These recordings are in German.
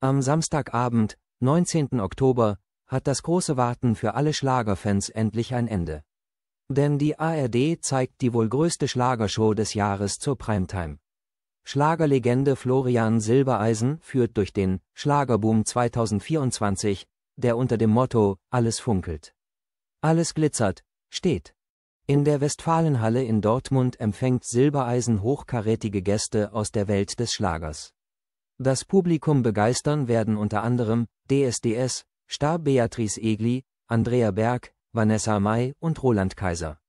Am Samstagabend, 19. Oktober, hat das große Warten für alle Schlagerfans endlich ein Ende. Denn die ARD zeigt die wohl größte Schlagershow des Jahres zur Primetime. Schlagerlegende Florian Silbereisen führt durch den Schlagerboom 2024, der unter dem Motto Alles funkelt. Alles glitzert, steht. In der Westfalenhalle in Dortmund empfängt Silbereisen hochkarätige Gäste aus der Welt des Schlagers. Das Publikum begeistern werden unter anderem DSDS, Star Beatrice Egli, Andrea Berg, Vanessa May und Roland Kaiser.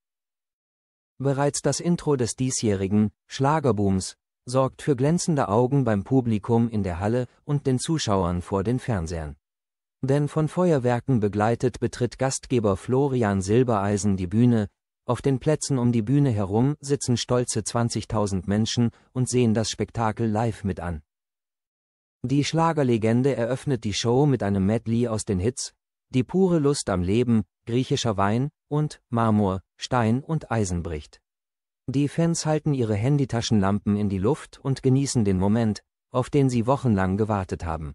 Bereits das Intro des diesjährigen Schlagerbooms sorgt für glänzende Augen beim Publikum in der Halle und den Zuschauern vor den Fernsehern. Denn von Feuerwerken begleitet betritt Gastgeber Florian Silbereisen die Bühne, auf den Plätzen um die Bühne herum sitzen stolze 20.000 Menschen und sehen das Spektakel live mit an. Die Schlagerlegende eröffnet die Show mit einem Medley aus den Hits Die pure Lust am Leben, griechischer Wein und Marmor, Stein und Eisen bricht. Die Fans halten ihre Handytaschenlampen in die Luft und genießen den Moment, auf den sie wochenlang gewartet haben.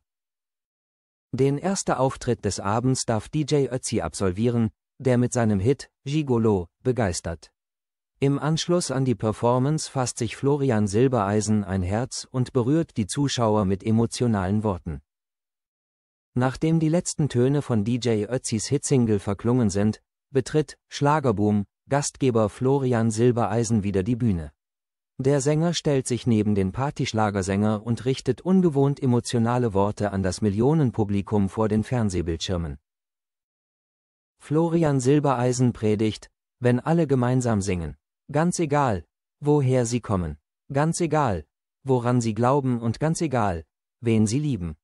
Den ersten Auftritt des Abends darf DJ Ötzi absolvieren, der mit seinem Hit Gigolo begeistert. Im Anschluss an die Performance fasst sich Florian Silbereisen ein Herz und berührt die Zuschauer mit emotionalen Worten. Nachdem die letzten Töne von DJ Ötzis Hitsingle verklungen sind, betritt Schlagerboom Gastgeber Florian Silbereisen wieder die Bühne. Der Sänger stellt sich neben den Partyschlagersänger und richtet ungewohnt emotionale Worte an das Millionenpublikum vor den Fernsehbildschirmen. Florian Silbereisen predigt, wenn alle gemeinsam singen. Ganz egal, woher sie kommen, ganz egal, woran sie glauben und ganz egal, wen sie lieben.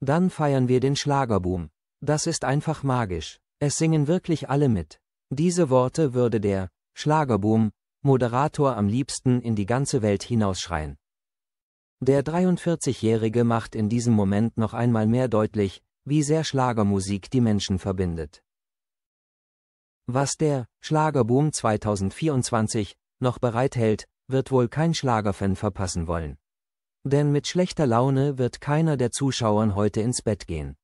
Dann feiern wir den Schlagerboom. Das ist einfach magisch. Es singen wirklich alle mit. Diese Worte würde der Schlagerboom Moderator am liebsten in die ganze Welt hinausschreien. Der 43-Jährige macht in diesem Moment noch einmal mehr deutlich, wie sehr Schlagermusik die Menschen verbindet. Was der Schlagerboom 2024 noch bereithält, wird wohl kein Schlagerfan verpassen wollen. Denn mit schlechter Laune wird keiner der Zuschauern heute ins Bett gehen.